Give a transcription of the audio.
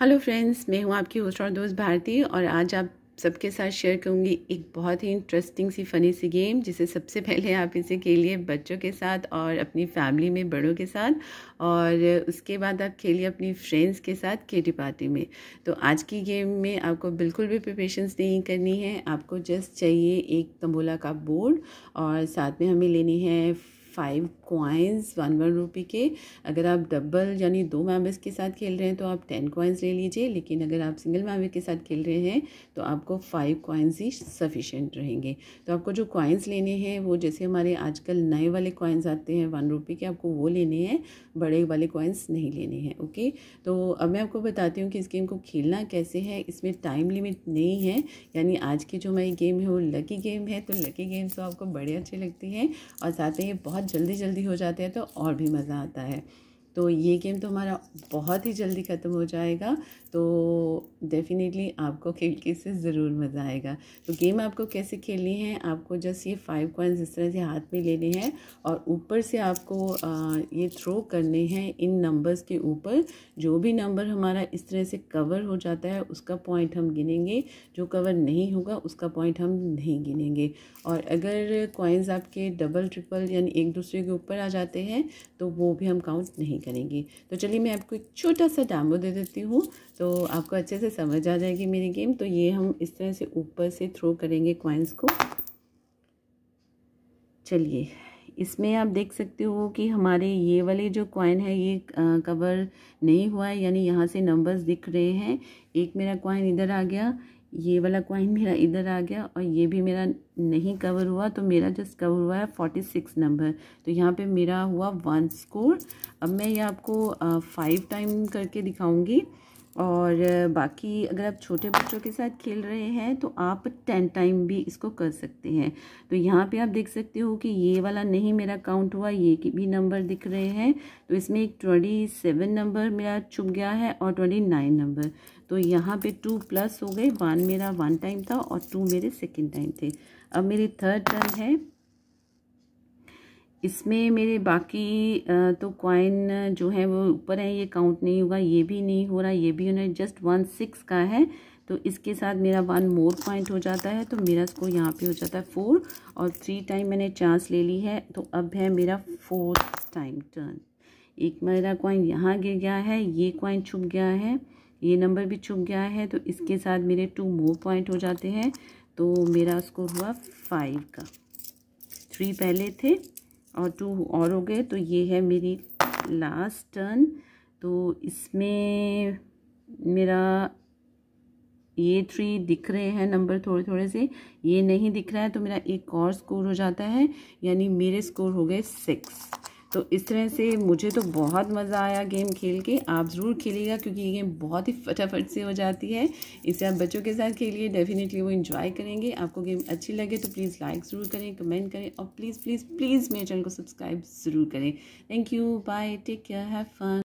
hello friends मैं हूँ आपकी होस्ट और दोस्त भारती और आज आप सबके साथ शेयर करूँगी एक बहुत ही इंटरेस्टिंग सी फ़नी सी गेम जिसे सबसे पहले आप इसे खेलिए बच्चों के साथ और अपनी फैमिली में बड़ों के साथ और उसके बाद आप खेलिए अपनी फ्रेंड्स के साथ केटी पार्टी में तो आज की गेम में आपको बिल्कुल भी प्रिपरेशंस नहीं करनी है आपको जस्ट चाहिए एक तंबोला का बोर्ड और साथ में हमें लेनी है five coins one one rupee के अगर आप डबल यानी दो मेम्बर्स के साथ खेल रहे हैं तो आप टेन कॉइन्स ले लीजिए लेकिन अगर आप सिंगल मेम्बर के साथ खेल रहे हैं तो आपको फाइव कॉइन्स ही सफिशेंट रहेंगे तो आपको जो कॉइन्स लेने हैं वो जैसे हमारे आजकल नए वाले कॉइन्स आते हैं वन रुपी के आपको वो लेने हैं बड़े वाले कॉइन्स नहीं लेने हैं ओके तो अब मैं आपको बताती हूँ कि इस गेम को खेलना कैसे है इसमें टाइम लिमिट नहीं है यानी आज की जो हमारी गेम है वो लकी गेम है तो लकी गेम्स तो आपको बड़े अच्छे लगते हैं और साथ ही बहुत जल्दी जल्दी हो जाते हैं तो और भी मज़ा आता है तो ये गेम तो हमारा बहुत ही जल्दी ख़त्म हो जाएगा तो डेफ़िनेटली आपको खेल के इससे ज़रूर मज़ा आएगा तो गेम आपको कैसे खेलनी है आपको जस्ट ये फाइव कॉइन्स इस तरह से हाथ में लेने हैं और ऊपर से आपको ये थ्रो करने हैं इन नंबर्स के ऊपर जो भी नंबर हमारा इस तरह से कवर हो जाता है उसका पॉइंट हम गिनेंगे जो कवर नहीं होगा उसका पॉइंट हम नहीं गिनेंगे और अगर कॉइन्स आपके डबल ट्रिपल यानी एक दूसरे के ऊपर आ जाते हैं तो वो भी हम काउंट नहीं करेंगी तो चलिए मैं आपको एक छोटा सा डामो दे देती हूँ तो आपको अच्छे से समझ आ जाएगी मेरी गेम तो ये हम इस तरह से ऊपर से थ्रो करेंगे क्वाइंस को चलिए इसमें आप देख सकते हो कि हमारे ये वाले जो कॉइन है ये कवर नहीं हुआ है यानी यहाँ से नंबर्स दिख रहे हैं एक मेरा कॉइन इधर आ गया ये वाला कॉइन मेरा इधर आ गया और ये भी मेरा नहीं कवर हुआ तो मेरा जस्ट कवर हुआ है फोर्टी सिक्स नंबर तो यहाँ पे मेरा हुआ वन स्कोर अब मैं ये आपको फाइव टाइम करके दिखाऊंगी और बाकी अगर आप छोटे बच्चों के साथ खेल रहे हैं तो आप टेन टाइम भी इसको कर सकते हैं तो यहाँ पे आप देख सकते हो कि ये वाला नहीं मेरा काउंट हुआ ये के भी नंबर दिख रहे हैं तो इसमें एक ट्वेंटी सेवन नंबर मेरा छुप गया है और ट्वेंटी नाइन नंबर तो यहाँ पे टू प्लस हो गए वन मेरा वन टाइम था और टू मेरे सेकेंड टाइम थे अब मेरी थर्ड टर्न है इसमें मेरे बाकी तो कॉइन जो है वो ऊपर है ये काउंट नहीं होगा ये भी नहीं हो रहा ये भी उन्हें जस्ट वन सिक्स का है तो इसके साथ मेरा वन मोर पॉइंट हो जाता है तो मेरा स्कोर यहाँ पे हो जाता है फोर और थ्री टाइम मैंने चांस ले ली है तो अब है मेरा फोर्थ टाइम टर्न एक मेरा कॉइन यहाँ गिर गया है ये कॉइन छुप गया है ये नंबर भी छुप गया है तो इसके साथ मेरे टू मोर पॉइंट हो जाते हैं तो मेरा स्कोर हुआ फाइव का थ्री पहले थे और टू और हो गए तो ये है मेरी लास्ट टर्न तो इसमें मेरा ये थ्री दिख रहे हैं नंबर थोड़े थोड़े से ये नहीं दिख रहा है तो मेरा एक और स्कोर हो जाता है यानी मेरे स्कोर हो गए सिक्स तो इस तरह से मुझे तो बहुत मज़ा आया गेम खेल के आप ज़रूर खेलिएगा क्योंकि ये गेम बहुत ही फटाफट से हो जाती है इसे आप बच्चों के साथ खेलिए डेफिनेटली वो इन्जॉय करेंगे आपको गेम अच्छी लगे तो प्लीज़ लाइक ज़रूर करें कमेंट करें और प्लीज़ प्लीज़ प्लीज़ मेरे चैनल को सब्सक्राइब ज़रूर करें thank you bye take care have fun